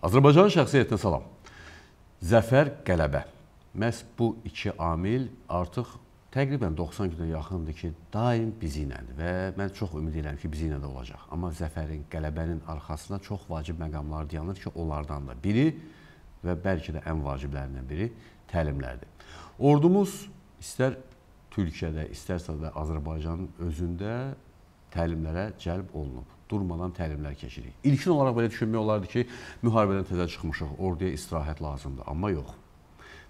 Azərbaycan şəxsiyyətinə salam. Zəfər, qələbə. Məhz bu iki amil artıq təqribən 90 günə yaxındır ki, daim bizi ilədir və mən çox ümid edirəm ki, bizi ilə də olacaq. Amma zəfərin, qələbənin arxasında çox vacib məqamlar dayanır ki, onlardan da biri və bəlkə də ən vaciblərindən biri təlimlərdir. Ordumuz istər Türkiyədə, istərsə də Azərbaycanın özündə təlimlərə cəlb olunub durmadan təlimlər keçirik. İlkin olaraq belə düşünmək olardı ki, müharibədən təzə çıxmışıq, orduya istirahət lazımdır. Amma yox.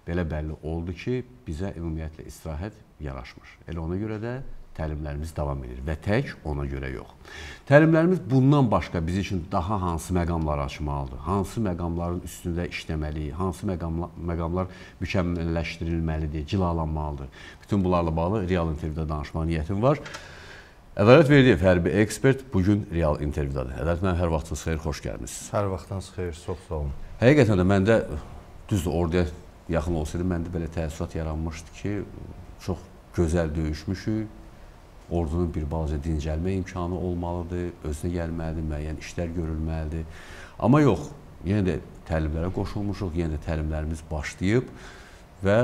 Belə bəlli oldu ki, bizə ümumiyyətlə istirahət yaraşmır. Elə ona görə də təlimlərimiz davam edir və tək ona görə yox. Təlimlərimiz bundan başqa biz üçün daha hansı məqamları açmalıdır? Hansı məqamların üstündə işləməliyik? Hansı məqamlar, məqamlar mükəmməlləşdirilməlidir, cilalanmalıdır? Bütün bunlarla bağlı real intervyuda danışma niyyətim var. Ədalət Verdiyev, hərbi ekspert, bugün real intervyudadır. Ədalət mənim hər vaxtınız xeyir, xoş gəlmişsiniz. Hər vaxtınız xeyir, çox sağ olun. Həqiqətən də məndə, düzdür, orduya yaxın olsaydı, məndə belə təəssürat yaranmışdı ki, çox gözəl döyüşmüşük, ordunun bir balaca dincəlmə imkanı olmalıdır, özünə gəlməlidir, müəyyən işlər görülməlidir. Amma yox, yenə də təlimlərə qoşulmuşuq, yenə də təlimlərimiz başlayıb və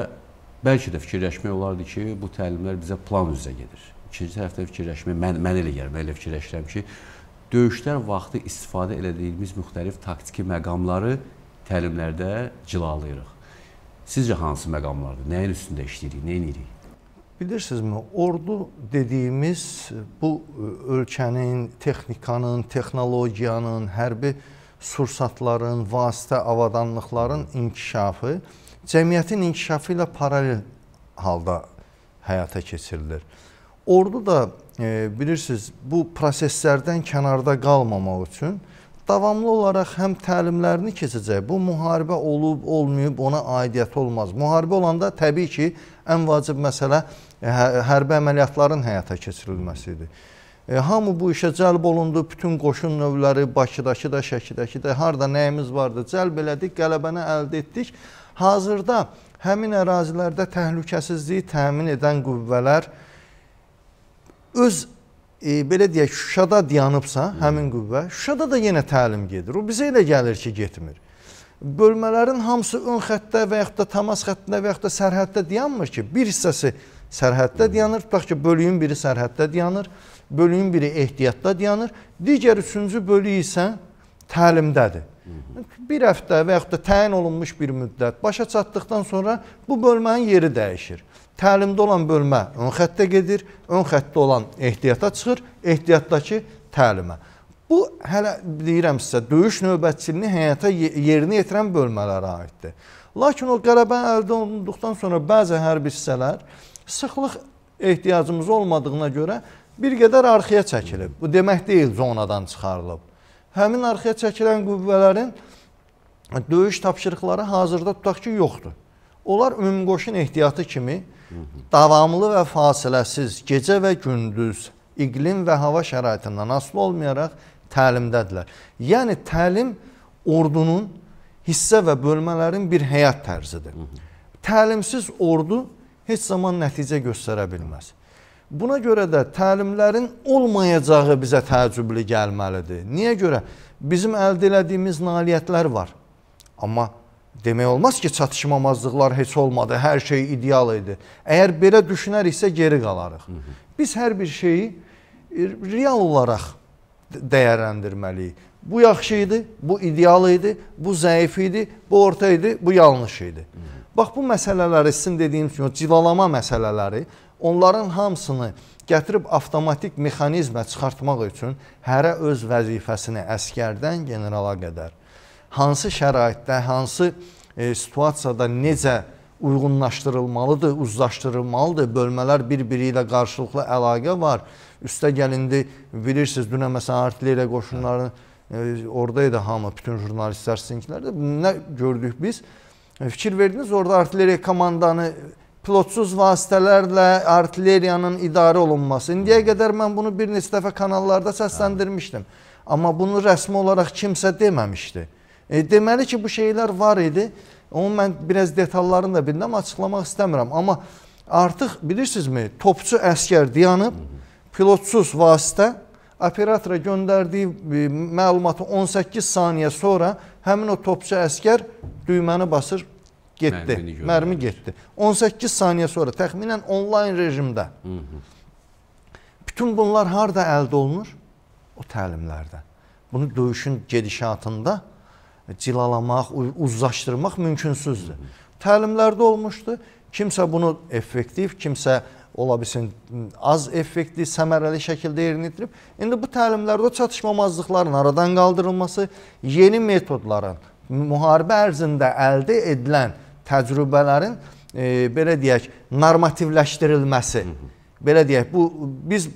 bəlkə də fikirləşmək olardı ki, bu təlimlər bizə plan üzrə gedir ikinci tərəfdə fikirləşmək, mən, mən elə gəlir, mən elə fikirləşirəm ki, döyüşlər vaxtı istifadə elədiyimiz müxtəlif taktiki məqamları təlimlərdə cilalayırıq. Sizcə hansı məqamlardır? Nəyin üstündə işləyirik, nə edirik? Bilirsinizmi, ordu dediyimiz bu e, ölkənin, texnikanın, texnologiyanın, hərbi sursatların, vasitə avadanlıqların inkişafı cəmiyyətin inkişafı ilə paralel halda həyata keçirilir. Ordu da e, bilirsiniz, bu proseslərdən kənarda qalmamaq üçün davamlı olaraq həm təlimlərini keçəcək. Bu müharibə olub, olmayıb, ona aidiyyət olmaz. Müharibə olanda təbii ki, ən vacib məsələ e, hə, hərbi əməliyyatların həyata keçirilməsi idi. E, hamı bu işə cəlb olundu, bütün qoşun növləri Bakıdakı da, Şəkidəki də, harada nəyimiz vardı, cəlb elədik, qələbəni əldə etdik. Hazırda həmin ərazilərdə təhlükəsizliyi təmin edən qüvvələr, e, öz e, belə deyək, Şuşada dayanıbsa həmin qüvvə, Şuşada da yenə təlim gedir. O bizə elə gəlir ki, getmir. Bölmələrin hamısı ön xəttdə və yaxud da təmas xəttində və yaxud da sərhəddə dayanmır ki, bir hissəsi sərhəddə dayanır, tutaq ki, bölüyün biri sərhəddə dayanır, bölüyün biri ehtiyatda dayanır, digər üçüncü bölüyü isə təlimdədir. Bir həftə və yaxud da təyin olunmuş bir müddət başa çatdıqdan sonra bu bölmənin yeri dəyişir təlimdə olan bölmə ön xəttə gedir, ön xəttdə olan ehtiyata çıxır, ehtiyatdakı təlimə. Bu hələ deyirəm sizə, döyüş növbətçiliyini həyata yerinə yetirən bölmələrə aiddir. Lakin o qələbə əldə olunduqdan sonra bəzi hərbi hissələr sıxlıq ehtiyacımız olmadığına görə bir qədər arxaya çəkilib. Bu demək deyil, zonadan çıxarılıb. Həmin arxaya çəkilən qüvvələrin döyüş tapşırıqları hazırda tutaq ki, yoxdur. Onlar ümumqoşun ehtiyatı kimi davamlı və fasiləsiz gecə və gündüz iqlim və hava şəraitindən asılı olmayaraq təlimdədirlər. Yəni təlim ordunun hissə və bölmələrin bir həyat tərzidir. Təlimsiz ordu heç zaman nəticə göstərə bilməz. Buna görə də təlimlərin olmayacağı bizə təəccüblü gəlməlidir. Niyə görə? Bizim əldə elədiyimiz nailiyyətlər var. Amma təlimlər Demək olmaz ki, çatışmamazlıqlar heç olmadı, hər şey ideal idi. Əgər belə düşünəriksə geri qalarıq. Biz hər bir şeyi e, real olaraq dəyərləndirməliyik. Bu yaxşı idi, bu ideal idi, bu zəif idi, bu orta idi, bu yanlış idi. Bax bu məsələləri sizin dediyim kimi cilalama məsələləri onların hamısını gətirib avtomatik mexanizmə çıxartmaq üçün hərə öz vəzifəsini əskərdən generala qədər hansı şəraitdə, hansı e, situasiyada necə uyğunlaşdırılmalıdır, uzlaşdırılmalıdır. Bölmələr bir-biri ilə qarşılıqlı əlaqə var. Üstə gəlindi, bilirsiniz, dünə məsələn artilleriya qoşunları e, oradaydı hamı, bütün jurnalistlər sizinkilərdə. Nə gördük biz? E, fikir verdiniz, orada artilleriya komandanı pilotsuz vasitələrlə artilleriyanın idarə olunması. İndiyə qədər mən bunu bir neçə dəfə kanallarda səsləndirmişdim. Amma bunu rəsmi olaraq kimsə deməmişdi. E, deməli ki, bu şeylər var idi. Onu mən biraz detallarını da bildim, açıqlamaq istəmirəm. Amma artıq bilirsinizmi, topçu əskər dayanıb, pilotsuz vasitə operatora göndərdiyi e, məlumatı 18 saniyə sonra həmin o topçu əskər düyməni basır, getdi. Mərmi getdi. 18 saniyə sonra təxminən onlayn rejimdə. Hı -hı. Bütün bunlar harda əldə olunur? O təlimlərdə. Bunu döyüşün gedişatında cilalamaq, uzlaşdırmaq mümkünsüzdür. Təlimlərdə olmuşdu. Kimsə bunu effektiv, kimsə ola bilsin az effektiv, səmərəli şəkildə yerinə yetirib. İndi bu təlimlərdə çatışmamazlıqların aradan qaldırılması, yeni metodların müharibə ərzində əldə edilən təcrübələrin e, belə deyək, normativləşdirilməsi. Belə deyək, bu biz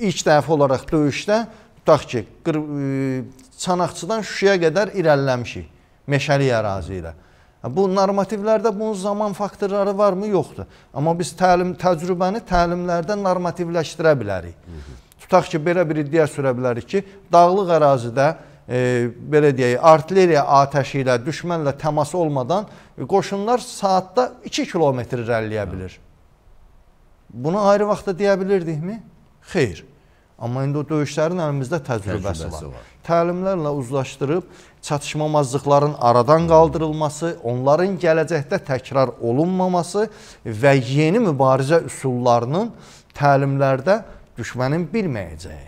ilk dəfə olaraq döyüşdə tutaq ki, e, çanaqçıdan Şuşaya qədər irəlləmişik meşəlik ərazi ilə. Bu normativlərdə bunun zaman faktorları varmı? Yoxdur. Amma biz təlim təcrübəni təlimlərdə normativləşdirə bilərik. Tutaq ki, belə bir iddia sürə bilərik ki, dağlıq ərazidə E, belə deyək, artilleriya atəşi ilə düşmənlə təmas olmadan e, qoşunlar saatda 2 kilometr irəliləyə bilir. Bunu ayrı vaxtda deyə bilirdikmi? Xeyr. Amma indi o döyüşlərin əlimizdə təcrübəsi, təcrübəsi var. var. Təlimlərlə uzlaşdırıb çatışmamazlıqların aradan qaldırılması, onların gələcəkdə təkrar olunmaması və yeni mübarizə üsullarının təlimlərdə düşmənin bilməyəcəyi.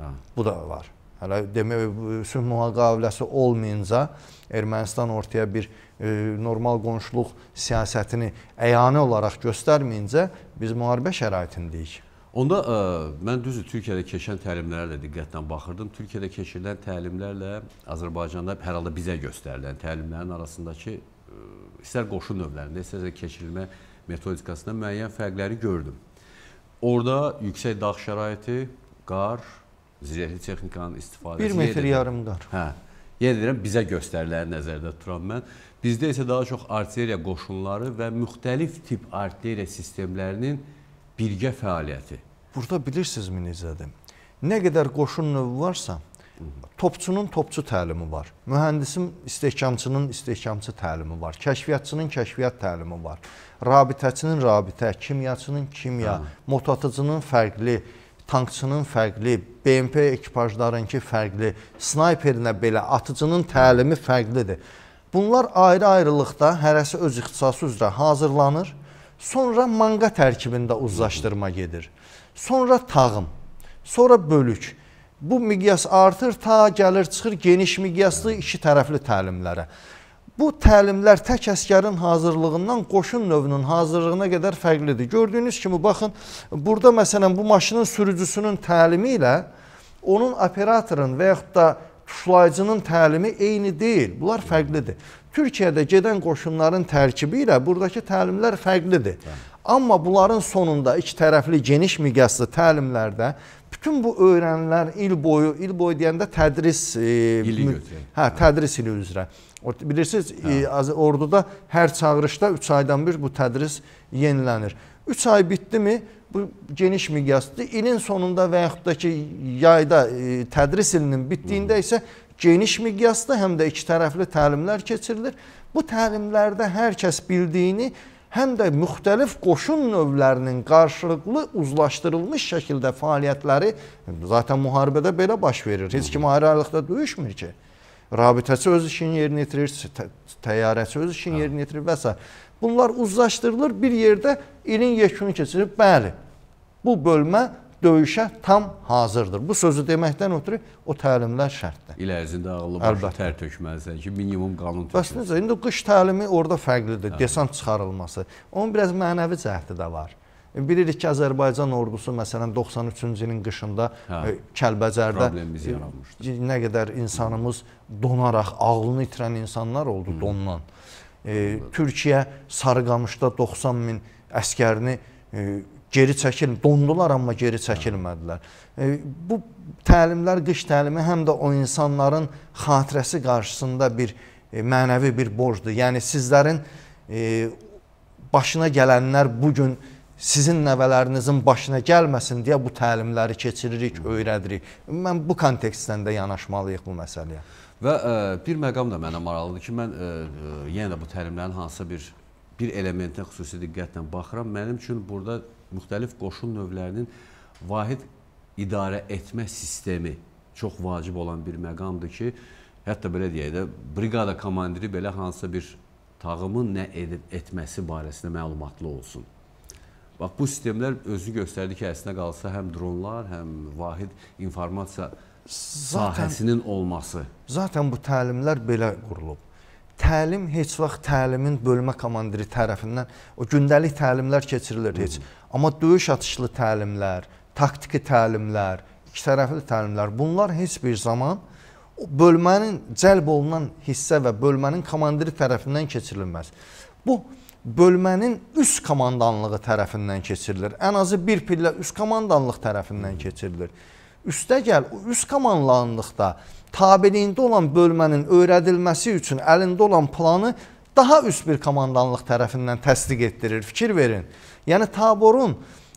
Hə. Bu da var. Hələ demək sülh müqaviləsi olmayınca Ermənistan ortaya bir e, normal qonşuluq siyasətini əyani olaraq göstərməyincə biz müharibə şəraitindəyik. Onda ə, e, mən düzdür Türkiyədə keçən təlimlərə də diqqətlə baxırdım. Türkiyədə keçirilən təlimlərlə Azərbaycanda hər halda bizə göstərilən təlimlərin arasındakı ə, e, istər qoşu növlərində, istərsə keçirilmə metodikasında müəyyən fərqləri gördüm. Orda yüksək dağ şəraiti, qar, zirehli texnikanın istifadəsi 1 metr yarım qar. Hə. Yenə deyirəm bizə göstərilən nəzərdə tuturam mən. Bizdə isə daha çox artilleriya qoşunları və müxtəlif tip artilleriya sistemlərinin birgə fəaliyyəti. Burada bilirsinizmi necədir? Nə qədər qoşun növü varsa, topçunun topçu təlimi var. Mühəndisin istehkamçının istehkamçı təlimi var. Kəşfiyyatçının kəşfiyyat təlimi var. Rabitəçinin rabitə, kimyaçının kimya, Hı. Hə. motatıcının fərqli, tankçının fərqli, BMP ekipajlarınki fərqli, snayperinə belə atıcının təlimi fərqlidir. Bunlar ayrı-ayrılıqda hərəsi öz ixtisası üzrə hazırlanır. Sonra manqa tərkibində uzlaşdırma gedir. Sonra tağım, sonra bölük. Bu miqyas artır, ta gəlir, çıxır geniş miqyaslı iki tərəfli təlimlərə. Bu təlimlər tək əskərin hazırlığından qoşun növünün hazırlığına qədər fərqlidir. Gördüyünüz kimi, baxın, burada məsələn bu maşının sürücüsünün təlimi ilə onun operatorun və yaxud da tuşlayıcının təlimi eyni deyil. Bunlar fərqlidir. Türkiyədə gedən qoşunların tərkibi ilə buradakı təlimlər fərqlidir. Hə. Amma bunların sonunda iki tərəfli geniş miqyaslı təlimlərdə bütün bu öyrənilən il boyu, il boyu deyəndə tədris ili e, hə, hə, tədris ili üzrə. Bilirsiniz, e, hə. orduda hər çağırışda 3 aydan bir bu tədris yenilənir. 3 ay bitdimi? Bu geniş miqyaslıdır. İlin sonunda və yaxud da ki, yayda e, tədris ilinin bitdiyində isə geniş miqyasda, həm də iki tərəfli təlimlər keçirilir. Bu təlimlərdə hər kəs bildiyini həm də müxtəlif qoşun növlərinin qarşılıqlı uzlaşdırılmış şəkildə fəaliyyətləri zaten müharibədə belə baş verir. Heç kim ayrı-ayrılıqda döyüşmür ki. Rabitəsi öz işini yerinə yetirir, təyyarəsi öz işini hə. yerinə yetirir və s. Bunlar uzlaşdırılır, bir yerdə ilin yekunu keçirir. Bəli, bu bölmə döyüşə tam hazırdır. Bu sözü deməkdən ötürü o təlimlər şərtdir. İl ərzində ağıllı başlı tər tökməlisən ki, minimum qanun tökməlisən. Bəs necə? İndi qış təlimi orada fərqlidir, Hə. desant çıxarılması. Onun biraz mənəvi cəhəti də var. Bilirik ki, Azərbaycan ordusu məsələn 93-cü ilin qışında hə, e, Kəlbəcərdə e, nə qədər insanımız donaraq ağlını itirən insanlar oldu Hı. dondan. E, Türkiyə Sarıqamışda 90 min əskərini e, geri çəkil, dondular amma geri çəkilmədilər. E, bu təlimlər, qış təlimi həm də o insanların xatirəsi qarşısında bir e, mənəvi bir borcdur. Yəni sizlərin e, başına gələnlər bu gün sizin nəvələrinizin başına gəlməsin deyə bu təlimləri keçiririk, öyrədirik. Mən bu kontekstdən də yanaşmalıyıq bu məsələyə. Və ə, bir məqam da mənə maraqlıdır ki, mən ə, yenə də bu təlimlərin hansısa bir bir elementə xüsusi diqqətlə baxıram. Mənim üçün burada müxtəlif qoşun növlərinin vahid idarə etmə sistemi çox vacib olan bir məqamdır ki, hətta belə deyək də, briqada komandiri belə hansısa bir tağımın nə edib etməsi barəsində məlumatlı olsun. Bax, bu sistemlər özü göstərdi ki, əslində qalsa həm dronlar, həm vahid informasiya zaten, sahəsinin olması. Zaten bu təlimlər belə qurulub təlim heç vaxt təlimin bölmə komandiri tərəfindən o gündəlik təlimlər keçirilir heç. Amma döyüş atışlı təlimlər, taktiki təlimlər, iki tərəfli təlimlər bunlar heç bir zaman bölmənin cəlb olunan hissə və bölmənin komandiri tərəfindən keçirilməz. Bu bölmənin üst komandanlığı tərəfindən keçirilir. Ən azı bir pillə üst komandanlıq tərəfindən keçirilir. Üstə gəl, üst komandanlıqda tabeliyində olan bölmənin öyrədilməsi üçün əlində olan planı daha üst bir komandanlıq tərəfindən təsdiq etdirir. Fikir verin. Yəni taborun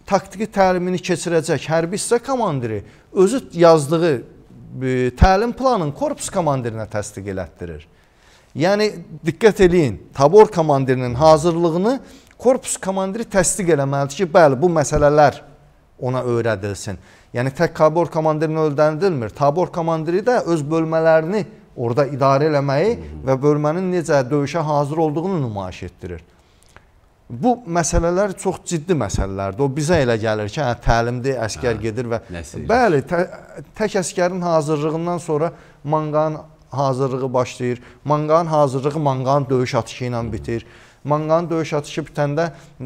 taktiki təlimini keçirəcək hərbi hissə komandiri özü yazdığı e, təlim planını korpus komandirinə təsdiq elətdirir. Yəni diqqət eləyin, tabor komandirinin hazırlığını korpus komandiri təsdiq eləməlidir ki, bəli bu məsələlər ona öyrədilsin. Yəni tək tabor komandirini öldənilmir. Tabor komandiri də öz bölmələrini orada idarə eləməyi və bölmənin necə döyüşə hazır olduğunu nümayiş etdirir. Bu məsələlər çox ciddi məsələlərdir. O bizə elə gəlir ki, hə, təlimdir, əskər hə, gedir və nəsir. bəli, tə, tək əskərin hazırlığından sonra manqanın hazırlığı başlayır. Manqanın hazırlığı manqanın döyüş atışı ilə bitir. Hı -hı. Manqanın döyüş atışı bitəndə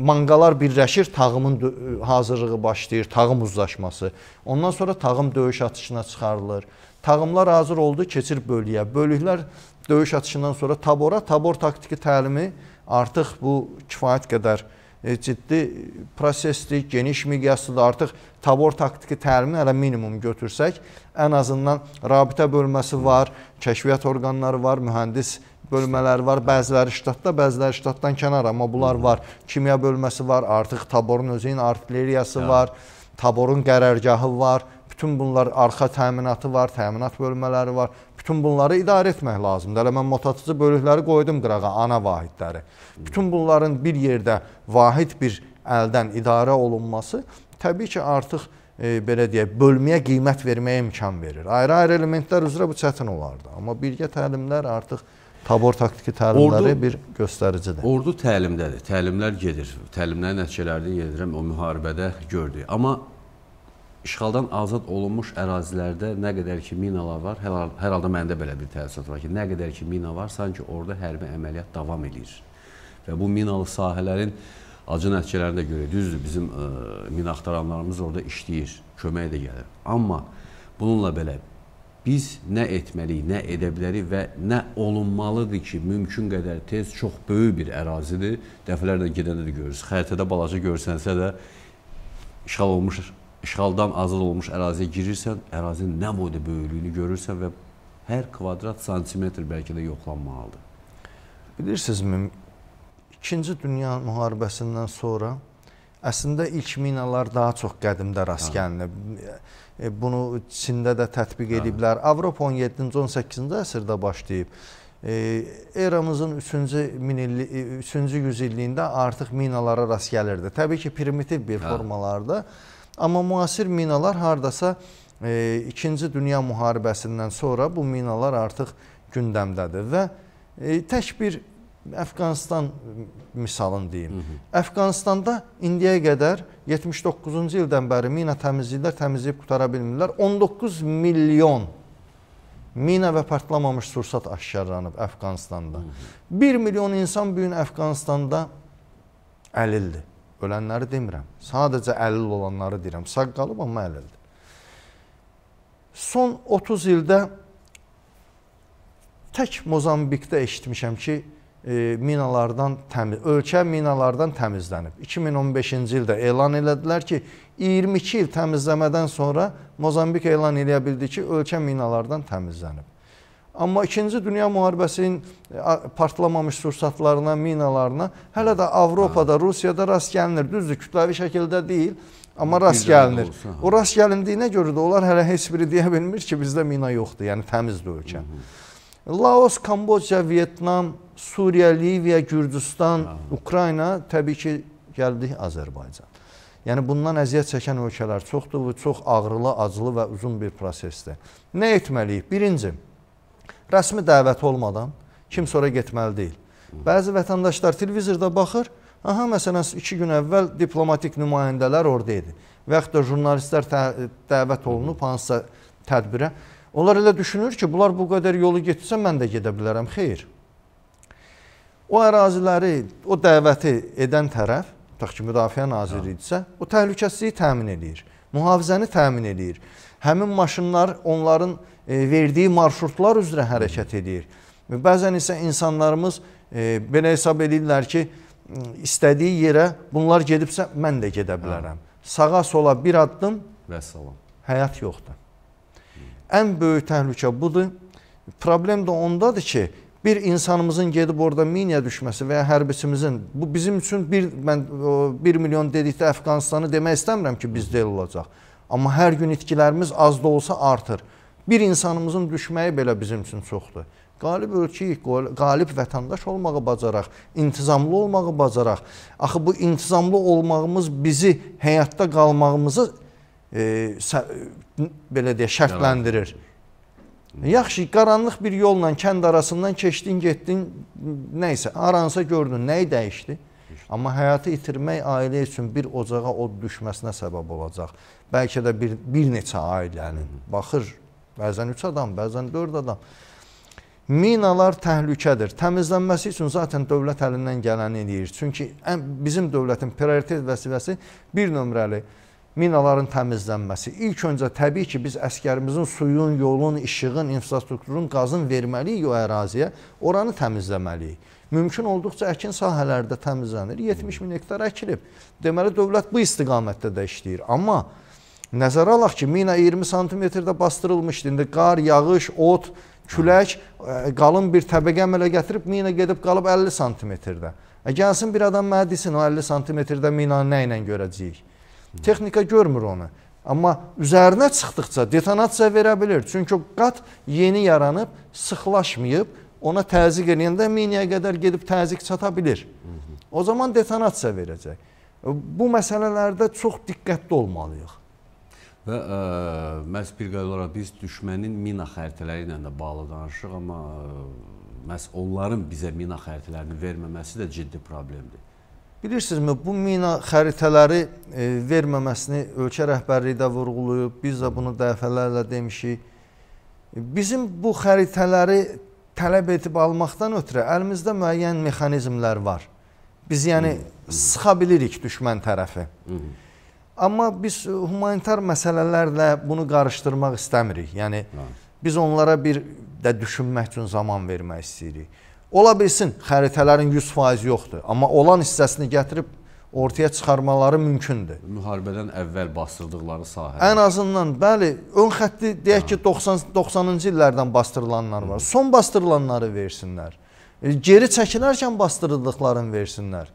manqalar birləşir, tağımın hazırlığı başlayır, tağım uzlaşması. Ondan sonra tağım döyüş atışına çıxarılır. Tağımlar hazır oldu, keçir bölüyə. Bölüklər döyüş atışından sonra tabora, tabor taktiki təlimi artıq bu kifayət qədər E, ciddi prosesdir, geniş miqyaslıdır. Artıq tabor taktiki təlimini hələ minimum götürsək, ən azından rabitə bölməsi var, kəşfiyyat orqanları var, mühəndis bölmələri var. Bəziləri ştatda, bəziləri ştatdan kənar, amma bunlar var. Kimya bölməsi var, artıq taborun özünün artilleriyası var, taborun qərərgahı var. Bütün bunlar arxa təminatı var, təminat bölmələri var. Bütün bunları idarə etmək lazımdır. Hələ mən motatıcı bölükləri qoydum qırağa, ana vahidləri. Bütün bunların bir yerdə vahid bir əldən idarə olunması təbii ki, artıq e, belə deyək, bölməyə qiymət verməyə imkan verir. Ayrı-ayrı elementlər üzrə bu çətin olardı. Amma birgə təlimlər artıq Tabor taktiki təlimləri ordu, bir göstəricidir. Ordu təlimdədir. Təlimlər gedir. Təlimlərin nəticələrini yedirəm o müharibədə gördük. Amma işğaldan azad olunmuş ərazilərdə nə qədər ki minalar var, hər, hər halda məndə belə bir təəssürat var ki, nə qədər ki mina var, sanki orada hərbi əməliyyat davam edir. Və bu minalı sahələrin acı nəticələrini də görürük. Düzdür, bizim ə, e, mina axtaranlarımız orada işləyir, kömək də gəlir. Amma bununla belə biz nə etməliyik, nə edə bilərik və nə olunmalıdır ki, mümkün qədər tez çox böyük bir ərazidir. Dəfələrlə gedəndə də görürüz. Xəritədə balaca görsənsə də işğal olmuş işğaldan azad olmuş əraziyə girirsən, ərazinin nə boyda böyüklüyünü görürsən və hər kvadrat santimetr bəlkə də yoxlanmalıdır. Bilirsinizmi, İkinci Dünya müharibəsindən sonra əslində ilk minalar daha çox qədimdə rast hə. gəlinib. E, bunu Çində də tətbiq hə. ediblər. Avropa 17-ci, 18-ci əsrdə başlayıb. E, eramızın 3-cü 3-cü e, yüzilliyində artıq minalara rast gəlirdi. Təbii ki, primitiv bir formalarda. Hə Amma müasir minalar hardasa e, 2-ci Dünya müharibəsindən sonra bu minalar artıq gündəmdədir və e, tək bir Əfqanistan misalını deyim. Hı -hı. Əfqanistanda indiyə qədər 79-cu ildən bəri mina təmizləyirlər, təmizləyib qutara bilmirlər. 19 milyon mina və partlamamış sursat aşkarlanıb Əfqanistanda. Hı -hı. 1 milyon insan bu gün Əfqanistanda əlildir. Ölənləri demirəm. Sadəcə əlil olanları deyirəm. Sağ qalıb, amma əlildir. Son 30 ildə tək Mozambikdə eşitmişəm ki, e, minalardan təmiz, ölkə minalardan təmizlənib. 2015-ci ildə elan elədilər ki, 22 il təmizləmədən sonra Mozambik elan eləyə bildi ki, ölkə minalardan təmizlənib. Amma 2-ci Dünya müharibəsinin e, partlamamış sursatlarına, minalarına hələ də Avropada, Rusiyada rast gəlinir. Düzdür, kütləvi şəkildə deyil, amma rast gəlinir. Olsa, o rast gəlindiyinə görə də onlar hələ heç biri deyə bilmir ki, bizdə mina yoxdur, yəni təmizdir ölkə. Laos, Kamboca, Vyetnam, Suriya, Liviya, Gürcüstan, ha. Ukrayna, təbii ki, gəldik Azərbaycan. Yəni bundan əziyyət çəkən ölkələr çoxdur, bu çox ağrılı, acılı və uzun bir prosesdir. Nə etməliyik? Birinci, rəsmi dəvət olmadan kimsə ora getməli deyil. Bəzi vətəndaşlar televizorda baxır, aha, məsələn, iki gün əvvəl diplomatik nümayəndələr orada idi və yaxud da jurnalistlər dəvət olunub hansısa tədbirə. Onlar elə düşünür ki, bunlar bu qədər yolu getsə, mən də gedə bilərəm. Xeyr. O əraziləri, o dəvəti edən tərəf, tutaq ki, müdafiə naziri hə. idisə, o təhlükəsizliyi təmin edir, mühafizəni təmin edir. Həmin maşınlar onların E, verdiyi marşrutlar üzrə hərəkət edir. Bəzən isə insanlarımız e, belə hesab edirlər ki, istədiyi yerə bunlar gedibsə mən də gedə bilərəm. Hə. Sağa sola bir addım və salam. Həyat yoxdur. Ən böyük təhlükə budur. Problem də ondadır ki, bir insanımızın gedib orada miniyə düşməsi və ya hərbiçimizin bu bizim üçün bir mən 1 milyon dedikdə Əfqanistanı demək istəmirəm ki, bizdə olacaq. Amma hər gün itkilərimiz az da olsa artır. Bir insanımızın düşməyi belə bizim üçün çoxdur. Qalib ölkəyik, qalib vətəndaş olmağı bacaraq, intizamlı olmağı bacaraq. Axı bu intizamlı olmağımız bizi həyatda qalmağımızı e, belə deyə şərtləndirir. Yaxşı, qaranlıq bir yolla kənd arasından keçdin, getdin, nə isə, aransa gördün, nəyi dəyişdi? Amma həyatı itirmək ailə üçün bir ocağa od düşməsinə səbəb olacaq. Bəlkə də bir, bir neçə ailənin. Baxır Bəzən 3 adam, bəzən 4 adam. Minalar təhlükədir. Təmizlənməsi üçün zaten dövlət əlindən gələni eləyir. Çünki ən, bizim dövlətin prioritet vəzifəsi bir nömrəli minaların təmizlənməsi. İlk öncə təbii ki, biz əskərimizin suyun, yolun, işığın, infrastrukturun, qazın verməliyik o əraziyə, oranı təmizləməliyik. Mümkün olduqca əkin sahələrdə təmizlənir. 70 min hektar əkilib. Deməli, dövlət bu istiqamətdə də işləyir. Amma Nəzərə alaq ki, mina 20 santimetrdə bastırılmışdı. İndi qar, yağış, od, külək, e, qalın bir təbəqə əmələ gətirib, mina gedib qalıb 50 santimetrdə. E, gəlsin bir adam mənə desin, o 50 santimetrdə minanı nə ilə görəcəyik? Texnika görmür onu. Amma üzərinə çıxdıqca detonasiya verə bilir. Çünki o qat yeni yaranıb, sıxlaşmayıb, ona təzik eləyəndə minaya qədər gedib təzik çata bilir. O zaman detonasiya verəcək. E, bu məsələlərdə çox diqqətli olmalıyıq. Və ə, e, məhz bir qayda olaraq biz düşmənin mina xəritələri ilə də bağlı danışırıq, amma ə, e, məhz onların bizə mina xəritələrini verməməsi də ciddi problemdir. Bilirsinizmi, bu mina xəritələri e, verməməsini ölkə rəhbərliyi də vurğulayıb, biz də bunu dəfələrlə demişik. Bizim bu xəritələri tələb edib almaqdan ötürü əlimizdə müəyyən mexanizmlər var. Biz yəni sıxa bilirik düşmən tərəfi. Hı -hı. Amma biz humanitar məsələlərlə bunu qarışdırmaq istəmirik. Yəni Hı. biz onlara bir də düşünmək üçün zaman vermək istəyirik. Ola bilsin xəritələrin 100% yoxdur, amma olan hissəsini gətirib ortaya çıxarmaları mümkündür. Müharibədən əvvəl basdırdıqları sahə. Ən azından bəli, ön xətti deyək ki 90 hə. 90-cı illərdən basdırılanlar var. Son basdırılanları versinlər geri çəkilərkən bastırıldıqlarını versinlər.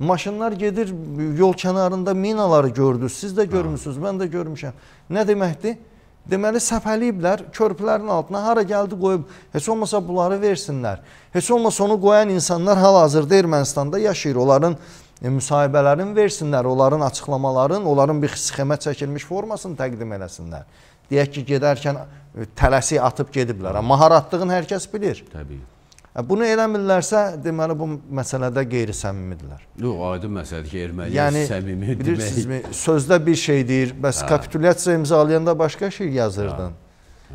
Maşınlar gedir yol kənarında minaları gördünüz, siz də görmüsünüz, mən də görmüşəm. Nə deməkdir? Deməli səpəliyiblər körpülərin altına hara gəldi qoyub. Heç olmasa bunları versinlər. Heç olmasa onu qoyan insanlar hal-hazırda Ermənistanda yaşayır. Onların e, müsahibələrini versinlər, onların açıqlamaların, onların bir sxemə çəkilmiş formasını təqdim eləsinlər. Deyək ki, gedərkən e, tələsik atıb gediblər. Amma haratdığını hər kəs bilir. Təbii. Bunu eləmirlərsə, deməli bu məsələdə qeyri-səmimidirlər. Yox, aydın məsələdir ki, erməni yəni, səmimi demək. Bilirsinizmi, sözdə bir şey deyir, bəs ha. kapitulyasiya imzalayanda başqa şey yazırdın.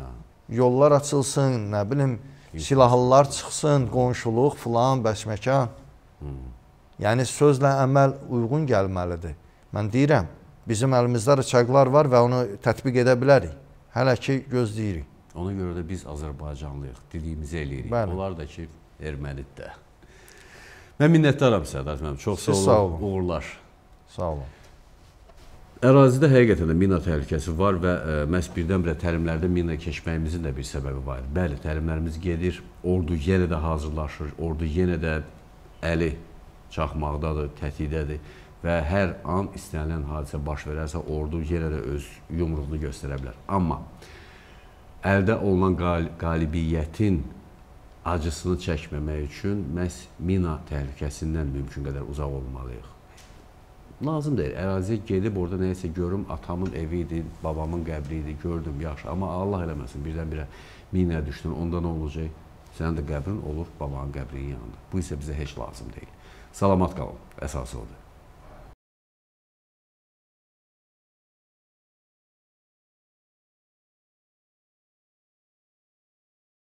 Ha. Ha. Yollar açılsın, nə bilim, silahlılar çıxsın, qonşuluq filan, bəsməkan. Hmm. Yəni sözlə əməl uyğun gəlməlidir. Mən deyirəm, bizim əlimizdə rıçaqlar var və onu tətbiq edə bilərik. Hələ ki gözləyirik. Ona görə də biz Azərbaycanlıyıq, dediyimizi eləyirik. Bəli. Onlar da ki, ermənidir də. Mən minnətdaram Sədət müəllim. Çox sağ olun. Sağ olun. Uğurlar. Sağ olun. Ərazidə həqiqətən də mina təhlükəsi var və ə, e, məhz birdən-birə təlimlərdə mina keçməyimizin də bir səbəbi var. Bəli, təlimlərimiz gedir, ordu yenə də hazırlaşır, ordu yenə də əli çaxmaqdadır, tətikdədir və hər an istənilən hadisə baş verərsə ordu yenə də öz yumruğunu göstərə bilər. Amma əldə olunan qal qalibiyyətin acısını çəkməmək üçün məhz mina təhlükəsindən mümkün qədər uzaq olmalıyıq. Lazım deyil, əraziyə gedib orada nəyəsə görüm, atamın evi idi, babamın qəbri idi, gördüm, yaxşı. Amma Allah eləməsin, birdən-birə minaya düşdün, onda nə olacaq? Sənin də qəbrin olur babanın qəbrinin yanında. Bu isə bizə heç lazım deyil. Salamat qalın, əsası odur.